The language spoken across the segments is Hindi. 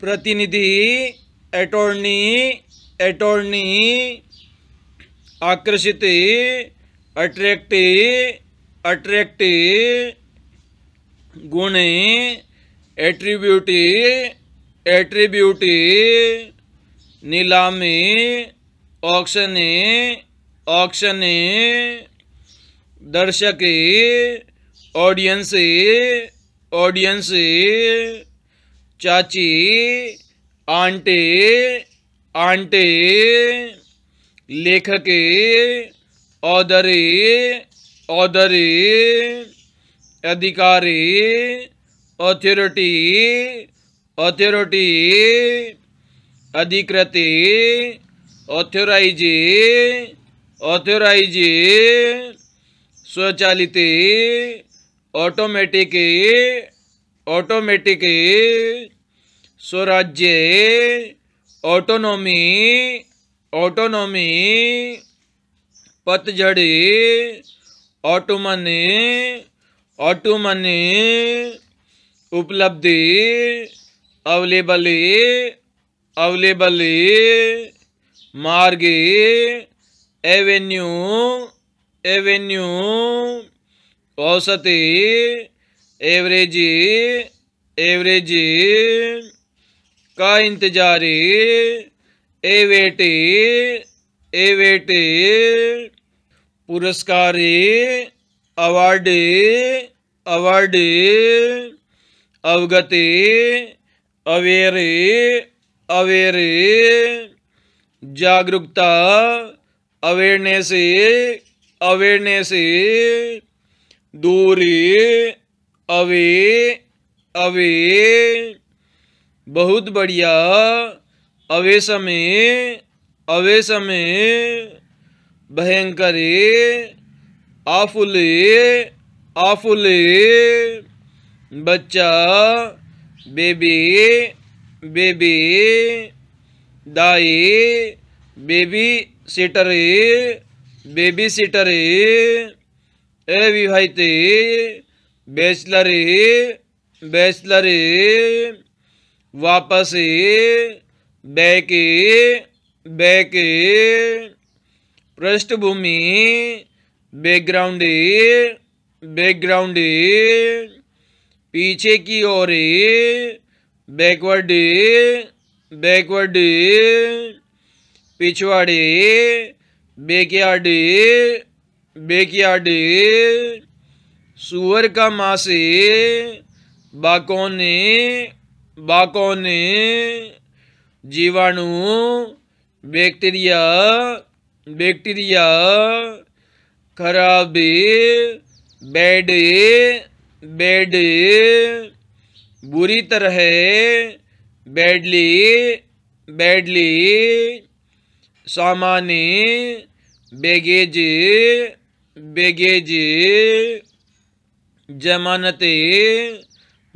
प्रतिनिधि एटॉर्नी एटॉर्नी आकर्षित अट्रैक्टिव अट्रैक्टिव गुण एट्रीब्यूटी एट्रीब्यूटी नीलामी ऑक्शन ऑक्शनी दर्शकी ऑडियंसी ऑडियंसी चाची आंटी आंटी लेखके औदरी औदरी अधिकारी अथॉरिटी अथॉरिटी अधिकृति ऑथोराइजे ऑथोराइजे स्वचालित ऑटोमेटिक ऑटोमेटिकली स्वराज्य ऑटोनॉमी ऑटोनॉमी पतझड़ी ऑटोमनी ऑटोमनी उपलब्धि अवलेबली अवलेबली मार्गी एवेन्यू एवेन्यू औसती एवरेजी एवरेजी का इंतजारी एवेटी एवेटी पुरस्कारी अवार्डी अवार्डी अवगति अवेरी अवेरी जागरूकता अवेयरनेस अवेयरनेस दूरी अवे अवे बहुत बढ़िया अवे समय अवे समय भयंकर आफुले आफुले बच्चा बेबी बेबी दाई बेबी सिटरे बेबी सिटरे ए बेचलरी बेचलरी वापसी बैकी बैकी पृष्ठभूमि बैकग्राउंडी बैकग्राउंडी पीछे की ओर बैकवर्डी बैकवर्डी पिछवाड़ी बेकियाडी बेकियाडी सुअर का मासे बाकोने बाकोने जीवाणु बैक्टीरिया बैक्टीरिया खराबी बेड बेड बुरी तरह बैडली बैडली सामान्य बेगेज बेगेज जमानते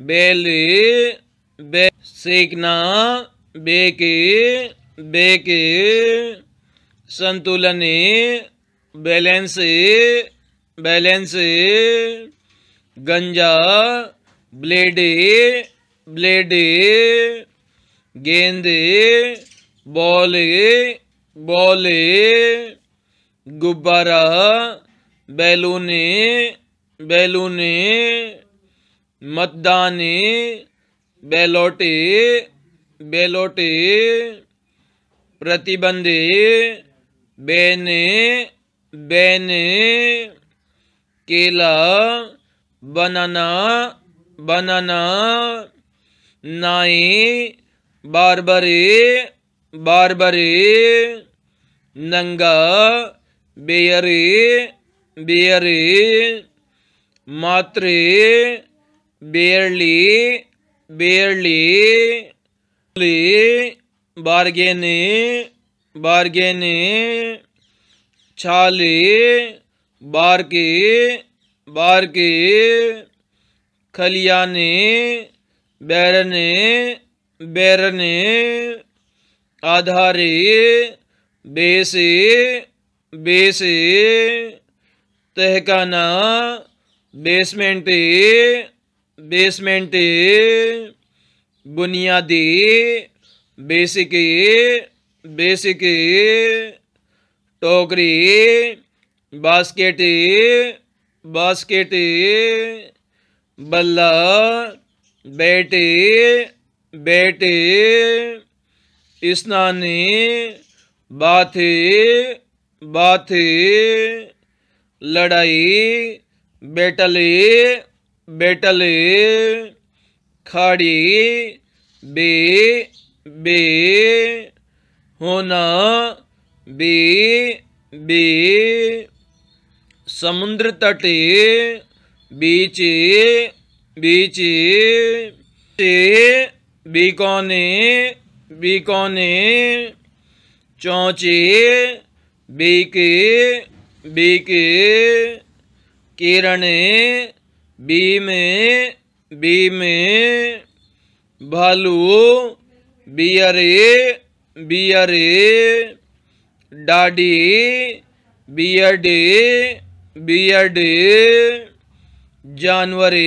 बेल बे सीखना बेके बेके संतुलन बैलेंस बैलेंस गंजा ब्लेड ब्लेड गेंद बॉल बॉल गुब्बारा बैलून बैलूने मतदाने बैलोटे बैलोटे प्रतिबंधे बैने बैने केला बनाना बनाना नाई बारबरे बारबरे नंगा बेयरे बेयरे मात्र बेरली बेरली ली बारगेनी बारगेनी छाली बारकी बारकी खलियानी बैरने बैरने आधारी बेसी बेसी तहकाना बेसमेंट बेसमेंट बुनियादी बेसिक बेसिक टोकरी बास्केट बास्केट बल्ला बैट बैट स्नान बाथी बाथी लड़ाई बेटली बेटली खड़ी बे बे होना बे बे समुद्र तटे बीच बीच बीकोने बीकोने चौचे बीके बीके किरणे बीमे बीमे भालू बियरे बियरे डाडी बियडे बियडे जानवरे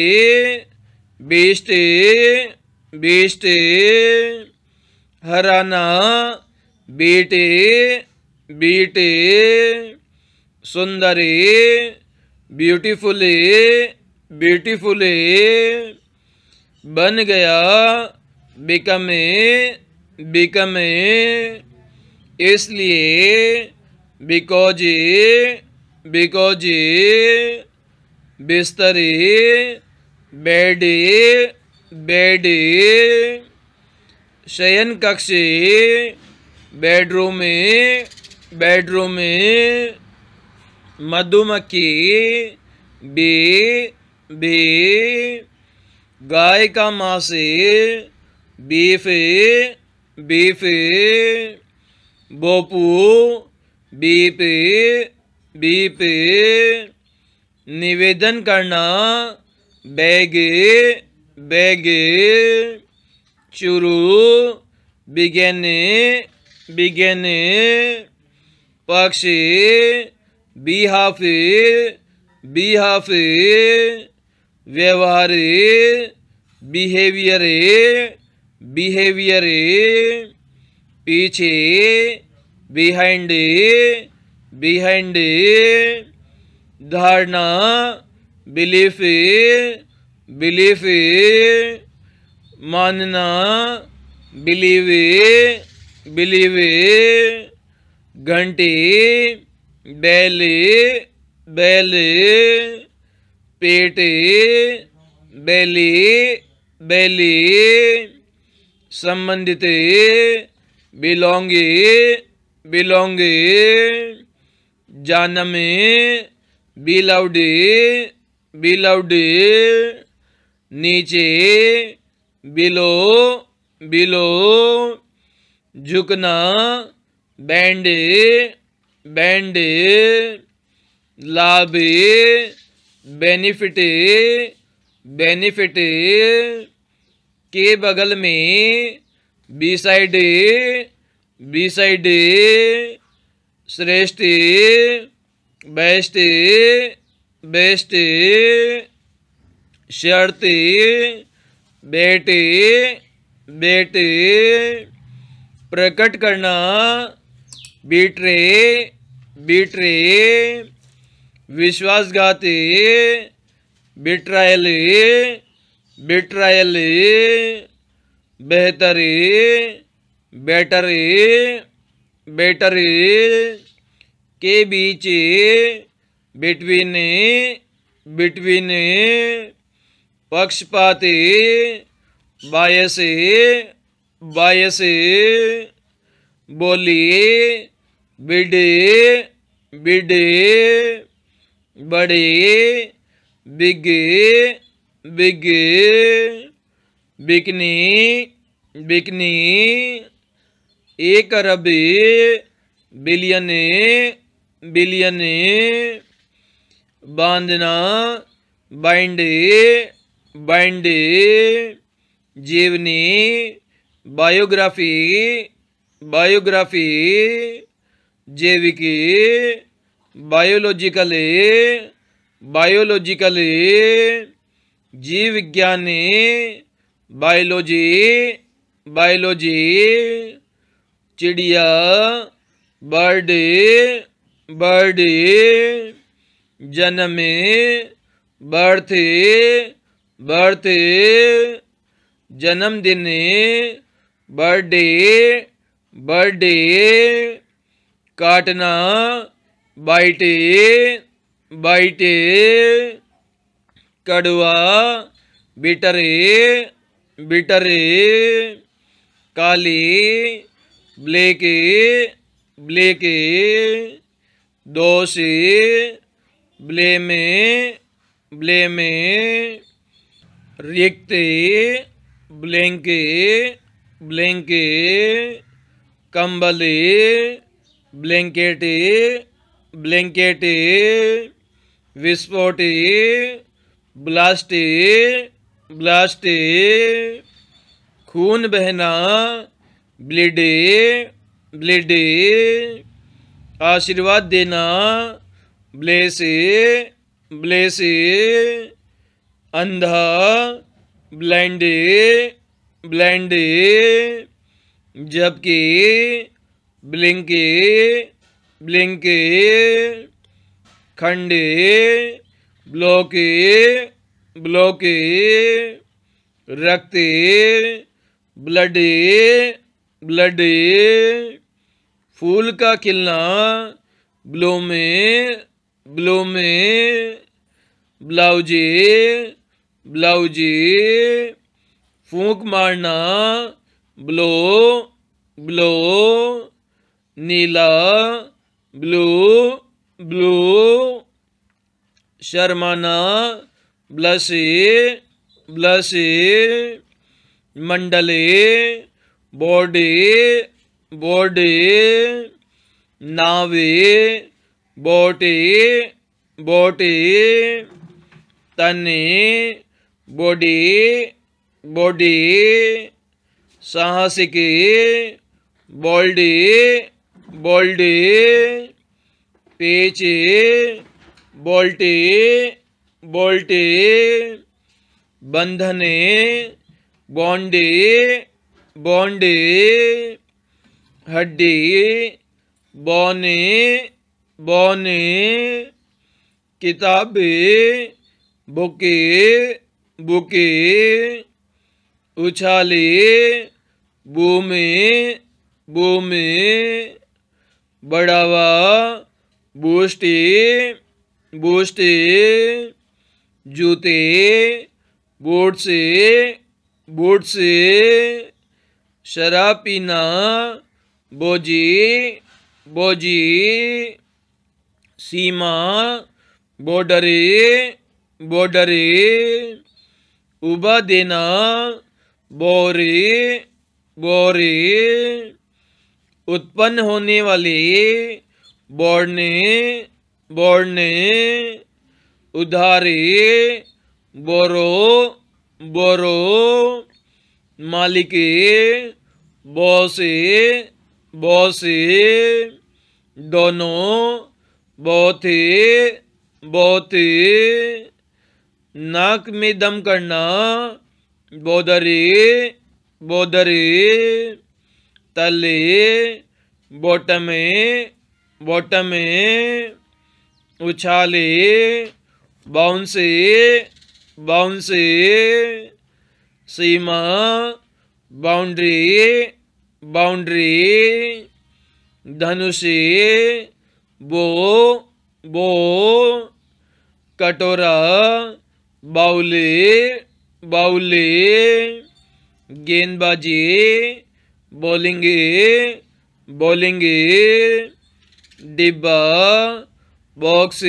बेस्टे बेस्टे हराना बेटे बेटे सुंदरी ब्यूटीफुली ब्यूटीफुली बन गया बिकमे बिकमे इसलिए बिकॉज बिकॉजी बिस्तरी बेड बेड शयन कक्षी बेडरूम बेडरूम में मधुमक्खी बी बी गाय का मासी बीफे बीफे बोपू बीपे बीपे निवेदन करना बैगे बैगे चुरू बिगेने बिगेने पक्षी बिहाफे बिहाफे व्यवहारे बिहेवियर बिहेवियरे पीछे बिहाइंड बिहाइंड धारणा बिलीफ बिलीफ मानना बिलीवे बिलीवे घंटी बेले बेले पेटे बेले बेले संबंधित बिलोंगे बिलोंगे जानमे बिलौडे बिलौडे नीचे बिलो बिलो झुकना बैंडे बैंड लाभ बेनिफिट बेनिफिट के बगल में बी साइड बी साइड श्रेष्ठ बेस्ट बेस्ट शर्त बेटी बेटी प्रकट करना बीटरे बीटरे विश्वासघाती बिट्रायल बिट्रायल बेहतरी बैटरी बैटरी के बीच बिटवीन बिटवीन पक्षपाती बायसे बायसे बोली बिडे बिडे बड़े बिगे बिगे बिकनी बिकनी एक अरब बिलियने बिलियने बांधना बाइंडे बाइंडे जीवनी बायोग्राफी बायोग्राफी जैविकी बायोलॉजिकली बायोलॉजिकली जीव विज्ञानी बायोलॉजी बायोलॉजी चिड़िया बर्डे बर्डे जन्मे बर्थे बर्थे जन्मदिन बर्थडे बर्थडे काटना बाइटे बाइटे कड़वा बिटरे बिटरे काली ब्लेके ब्लेके दोषे ब्लेमे ब्लेमे रिक्ते ब्लैंके ब्लैंके कंबले ब्लैंकेट ब्लैंकेट विस्फोट ब्लास्ट ब्लास्ट खून बहना ब्लीडी ब्लीडी आशीर्वाद देना ब्लेस ब्लेस अंधा ब्लाइंड ब्लाइंड जबकि ब्लिंकी ब्लिंकी खंडी ब्लॉकी ब्लॉके रक्ती ब्लडी ब्लडी फूल का खिलना ब्लोमे ब्लोमे ब्लाउजी ब्लाउजी फूंक मारना ब्लो ब्लो नीला ब्लू ब्लू शर्माना ब्लसी ब्लसी मंडली बॉडी बॉडी नावी बॉटी बोटी तनी बॉडी बॉडी साहसिकी बॉल्डी बोल्टे पेचे बोल्टे बोल्टे बंधने बॉन्डे बॉन्डे हड्डी बौने बौने किताबे बुके बुके उछाले बूमे बूमे बढ़ावा बूस्टी बूस्टी जूते बूट से बूट से शराब पीना बोजी बोजी सीमा बॉर्डरे बॉर्डरे उबा देना बोरे बोरे उत्पन्न होने वाले बोर्ने बोर्ने उधारे बोरो बोरो मालिके बोसे बोसे दोनों बोथे बोथे नाक में दम करना बोदरे बोदरे तले बोटमे बोटमे उछाले बाउंसे बाउंसे सीमा बाउंड्री बाउंड्री धनुषे बो बो कटोरा बाउले बाउले गेंदबाजी बोलेंगे बोलेंगे डिब्बा बॉक्स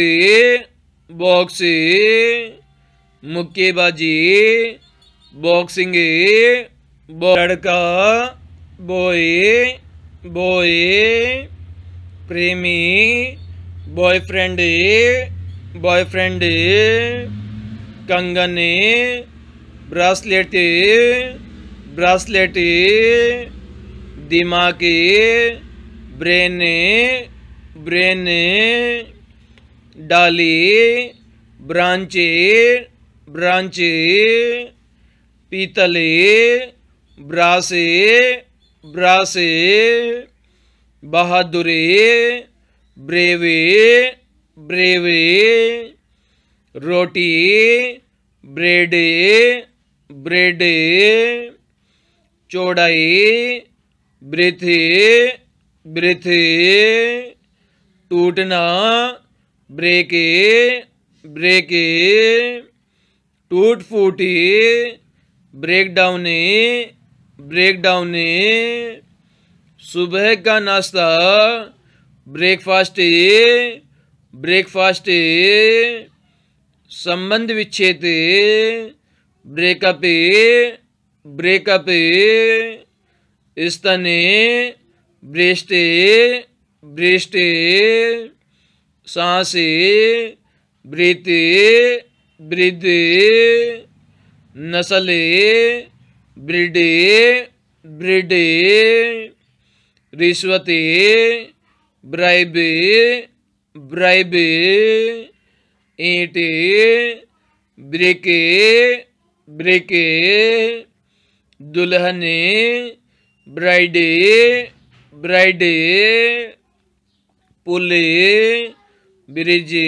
बॉक्स मुक्केबाजी बॉक्सिंग लड़का बॉय बॉय प्रेमी बॉयफ्रेंड बॉयफ्रेंड कंगन ब्रासलेट ब्रासलेट दिमागे ब्रेने ब्रेने डाले ब्रांच ब्रांच पीतले ब्रासे ब्रासे बहादुरे ब्रेवे ब्रेवे रोटी ब्रेडे ब्रेडे चौड़ाई वृथि वृथि टूटना ब्रेके ब्रेके टूट फूटी ब्रेक ब्रेकडाउने ब्रेक सुबह का नाश्ता ब्रेकफास्ट ब्रेकफास्ट संबंध विच्छेद ब्रेकअप ब्रेकअप स्तने बृष्टि बृष्टि सासे वृति वृद्धि नसले ब्रिडे ब्रिडे रिश्वते ब्राइबे ब्राइबे ईटे ब्रिके ब्रिके दुल्हने ब्राइडे ब्राइडे पुले ब्रिजे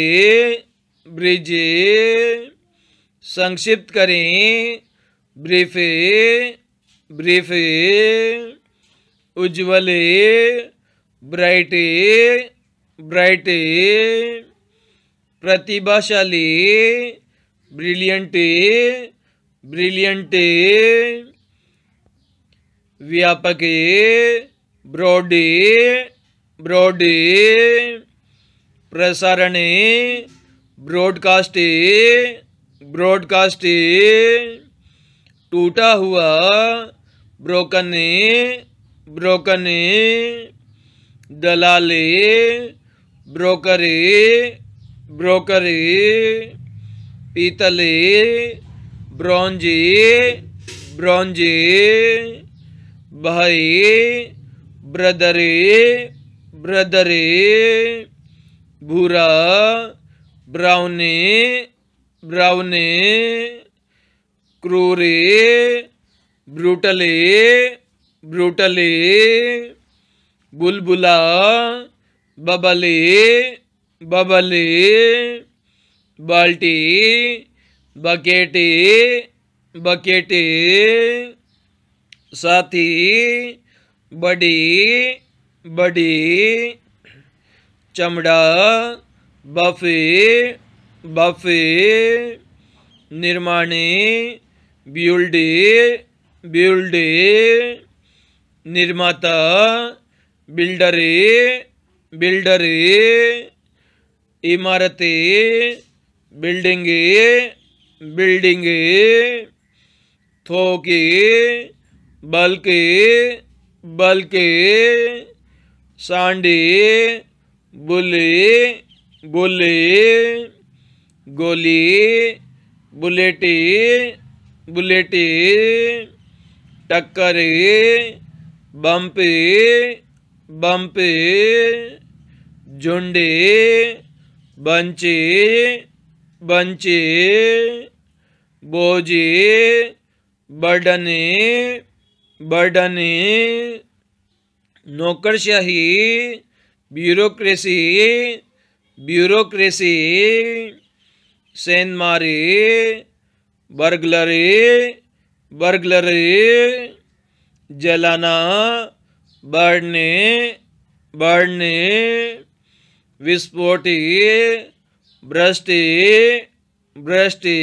ब्रिजे संक्षिप्त करें ब्रीफे ब्रीफे उज्ज्वले ब्राइटे ब्राइटे प्रतिभाशाली ब्रिलियंटे ब्रिलियंटे व्यापके ब्रॉडी ब्रॉडी प्रसारण ब्रॉडकास्टी ब्रॉडकास्टी टूटा हुआ ब्रोकने ब्रोकने दलाली ब्रोकरी ब्रोकरी पीतले ब्रॉन्जे ब्रॉन्जे भाई ब्रदरे ब्रदरे भूरा ब्राउने ब्राउने क्रूरे ब्रूटले ब्रूटले बुलबुला बबले बबले बाल्टी बकेटे बकेटे सती बड़ी बड़ी चमड़ा बफे बफे निर्माणी ब्यूल्डे ब्यूल्डे निर्माता बिल्डरी बिल्डरी इमारती बिल्डिंगे बिल्डिंगी थोकी बल्कि बल्कि सांडी बुली बुली गोली बुलेटी बुलेटी टक्करी बम्पी बम्पी झुंडी बंची बंची बोजी बडनी बर्डन नौकरशाही ब्यूरोक्रेसी ब्यूरोक्रेसी सेंधमारी बर्गलरी बर्गलरी जलाना बढ़ने बढ़ने विस्फोटी भ्रष्टि भ्रष्टि